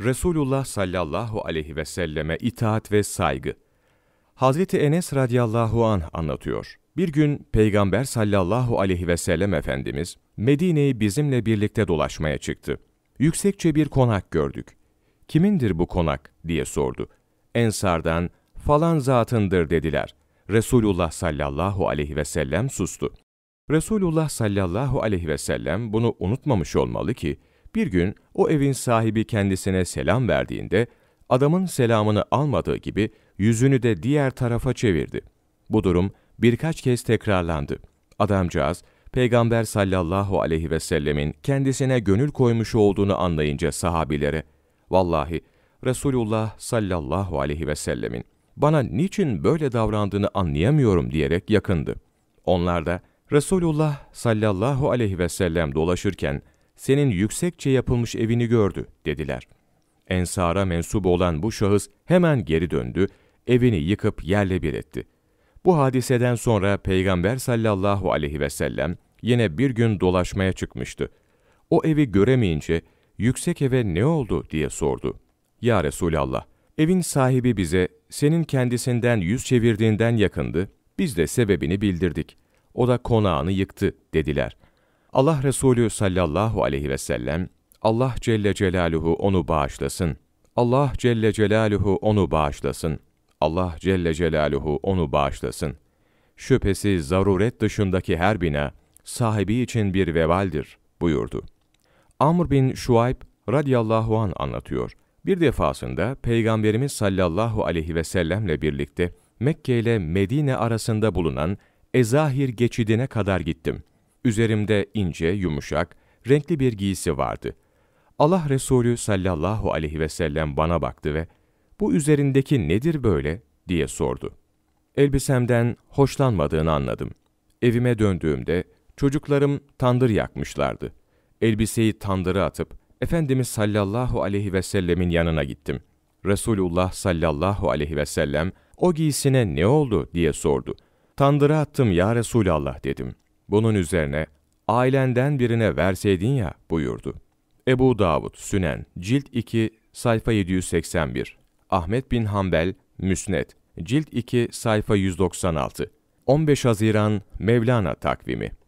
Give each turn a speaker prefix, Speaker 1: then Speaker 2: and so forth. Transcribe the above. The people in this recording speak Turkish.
Speaker 1: Resulullah sallallahu aleyhi ve selleme itaat ve saygı. Hazreti Enes radıyallahu an anlatıyor. Bir gün Peygamber sallallahu aleyhi ve sellem Efendimiz Medine'yi bizimle birlikte dolaşmaya çıktı. Yüksekçe bir konak gördük. Kimindir bu konak diye sordu. Ensardan falan zatındır dediler. Resulullah sallallahu aleyhi ve sellem sustu. Resulullah sallallahu aleyhi ve sellem bunu unutmamış olmalı ki bir gün o evin sahibi kendisine selam verdiğinde adamın selamını almadığı gibi yüzünü de diğer tarafa çevirdi. Bu durum birkaç kez tekrarlandı. Adamcağız Peygamber sallallahu aleyhi ve sellemin kendisine gönül koymuş olduğunu anlayınca sahabilere vallahi Resulullah sallallahu aleyhi ve sellemin bana niçin böyle davrandığını anlayamıyorum diyerek yakındı. Onlar da Resulullah sallallahu aleyhi ve sellem dolaşırken senin yüksekçe yapılmış evini gördü, dediler. Ensara mensup olan bu şahıs hemen geri döndü, evini yıkıp yerle bir etti. Bu hadiseden sonra Peygamber sallallahu aleyhi ve sellem yine bir gün dolaşmaya çıkmıştı. O evi göremeyince yüksek eve ne oldu diye sordu. Ya Resulallah, evin sahibi bize senin kendisinden yüz çevirdiğinden yakındı, biz de sebebini bildirdik. O da konağını yıktı dediler.'' Allah Resulü sallallahu aleyhi ve sellem, Allah Celle Celaluhu onu bağışlasın. Allah Celle Celaluhu onu bağışlasın. Allah Celle Celaluhu onu bağışlasın. Şüphesiz zaruret dışındaki her bina, sahibi için bir vebaldir buyurdu. Amr bin Şuayb radıyallahu an anlatıyor. Bir defasında Peygamberimiz sallallahu aleyhi ve sellemle birlikte Mekke ile Medine arasında bulunan Ezahir geçidine kadar gittim.'' Üzerimde ince, yumuşak, renkli bir giysi vardı. Allah Resulü sallallahu aleyhi ve sellem bana baktı ve bu üzerindeki nedir böyle diye sordu. Elbisemden hoşlanmadığını anladım. Evime döndüğümde çocuklarım tandır yakmışlardı. Elbiseyi tandıra atıp Efendimiz sallallahu aleyhi ve sellemin yanına gittim. Resulullah sallallahu aleyhi ve sellem o giysine ne oldu diye sordu. Tandıra attım ya Resulallah dedim. Bunun üzerine ailenden birine verseydin ya buyurdu. Ebu Davud, Sünen, Cilt 2, sayfa 781. Ahmet bin Hanbel, Müsned, Cilt 2, sayfa 196. 15 Haziran Mevlana takvimi.